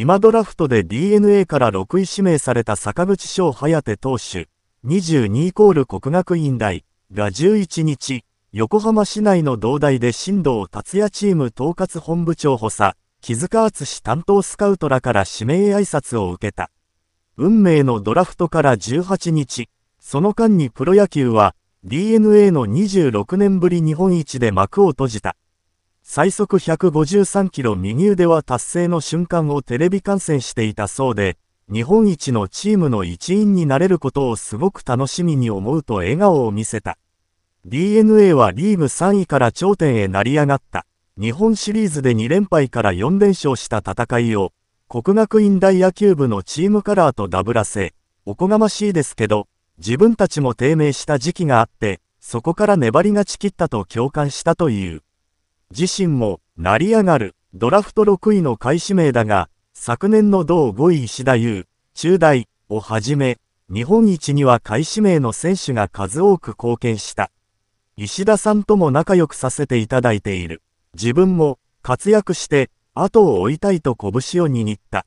今ドラフトで DNA から6位指名された坂口翔颯投手、22イコール国学院大が11日、横浜市内の同大で新藤達也チーム統括本部長補佐、木塚敦担当スカウトらから指名挨拶を受けた。運命のドラフトから18日、その間にプロ野球は DNA の26年ぶり日本一で幕を閉じた。最速153キロ右腕は達成の瞬間をテレビ観戦していたそうで、日本一のチームの一員になれることをすごく楽しみに思うと笑顔を見せた。DNA はリーグ3位から頂点へ成り上がった。日本シリーズで2連敗から4連勝した戦いを、国学院大野球部のチームカラーとダブらせ、おこがましいですけど、自分たちも低迷した時期があって、そこから粘りがち切ったと共感したという。自身も成り上がるドラフト6位の開始名だが、昨年の同5位石田優、中大をはじめ、日本一には開始名の選手が数多く貢献した。石田さんとも仲良くさせていただいている。自分も活躍して後を追いたいと拳を握った。